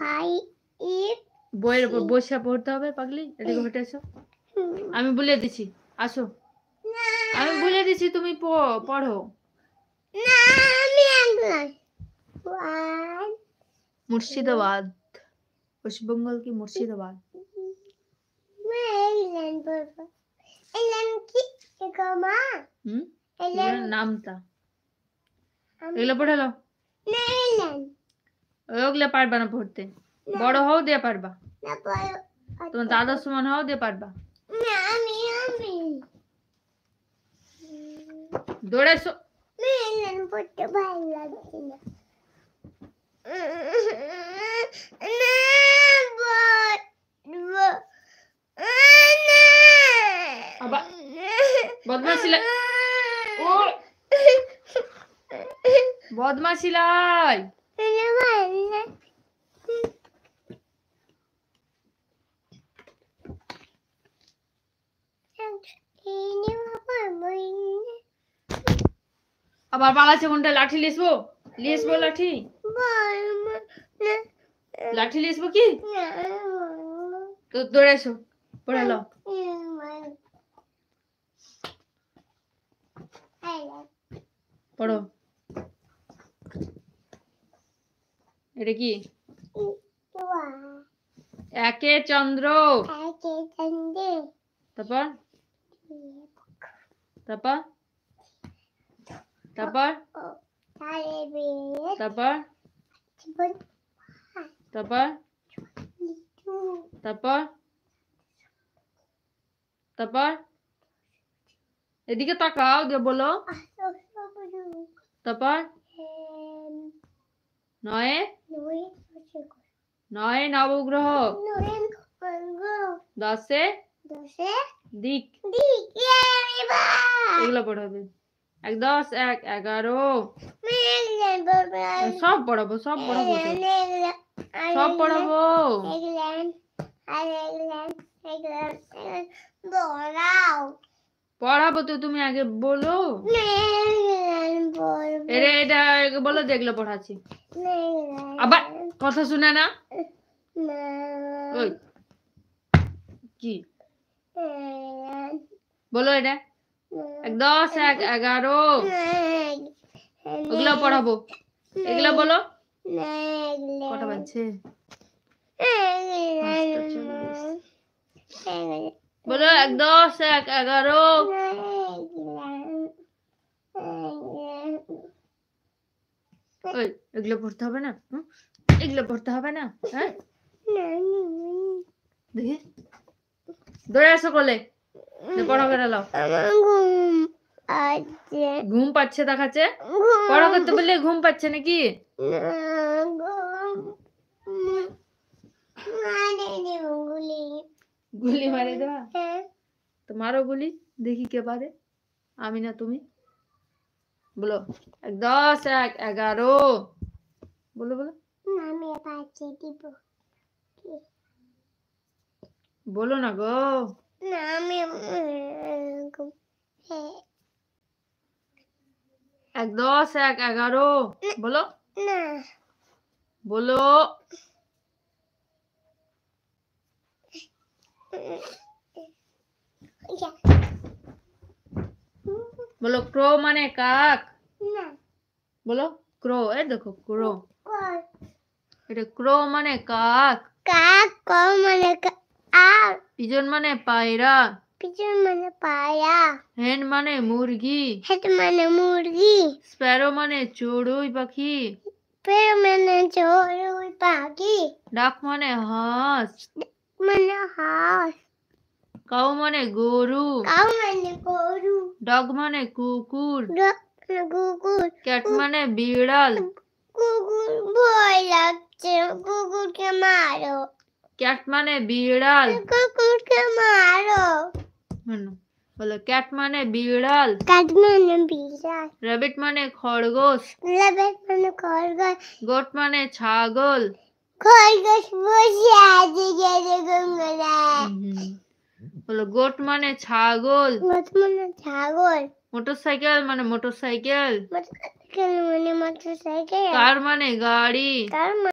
High ইট বইয়ের উপর বসে পড়তে হবে পাগলি এদিকে হেঁটে এসো আমি বলে দিছি আসো আমি বলে দিছি তুমি পড়ো না আমি একলাই মুর্শিদাবাদ পশ্চিমবঙ্গল কি মুর্শিদাবাদ নামটা এগুলো পড়ালো না ওগুলা পারবা না পড়তে বড় হও দিয়ে পারবা তোমার দাদা সমান হও দিয়ে পারবা দৌড়াইছো পড়তে ভালো লাগছে না বদমাশিলা ও বদমাশিলাই আবার পালাছে কোনটা লাঠি লিসবো লিসবো লাঠি লাঠি লিসবো কি তো দৌড়ে পড়ে পড়ো এটা কি একে চন্দ্র তারপর তারপর তারপর তারপর তারপর তারপর তারপর এদিকে তাকাও দিয়ে বলো তারপর নয় নয় নবগ্রহ দশে দশে দিক এগুলো পড়াবে এক দশ এক এগারো সব পড়াবো সব পড়াবো সব পড়াবো পড়াবো তো তুমি আগে বলো এটা এটা বলো দেখলো পড়াচ্ছি আবার কথা শুনে না কি বলো এটা এক দশ এক এগারো ওগুলো পড়াবো এগুলো বলো কটা বাজছে বলো এক দশ এক এগারো এগুলো পড়তে হবে না এগুলো পড়তে হবে না হ্যাঁ দেখি দৌড়ে আসো কোলে পড়ো করে লাও ঘুম পাচ্ছে দেখাচ্ছে পড়া করতে বললে ঘুম পাচ্ছে নাকি গুলি মারে দেওয়া হ্যাঁ। তো মারো গুলি দেখি কে পারে আমি না তুমি বলো দশ এক এগারো বলো বলো আমি পাঁচে দিব বলো না গো না আমি এক দশ এক এগারো বলো না বলো Yeah. बोलो क्रो माने काक ना बोलो क्रो ए देखो क्रो এটা ক্রো মানে কাক কাক ক্রো মানে আর পিজন মানে পায়রা পিজন মানে পায়রা হেন মানে মুরগি হেন মানে মুরগি স্প্যারো মানে চড়ুই পাখি স্প্যারো মানে চড়ুই পাখি ডাক মানে হাঁস মানে হাঁস কাউ মানে গরু কাউ মানে গরু ডগ মানে কুকুর মানে কুকুর ক্যাট মানে বিড়াল কুকুর ভয় লাগছে কুকুরকে মারো ক্যাট মানে বিড়াল কুকুরকে মারো বলো ক্যাট মানে বিড়াল ক্যাট মানে বিড়াল রাবিট মানে খরগোশ রাবিট মানে খরগোশ গোট মানে ছাগল খরগোশ বসে আছে গেলে বলো গোট মানে ছাগল গোট মানে ছাগল মোটরসাইকেল মানে মোটরসাইকেল মোটরসাইকেল মানে মোটরসাইকেল কার মানে গাড়ি কার মানে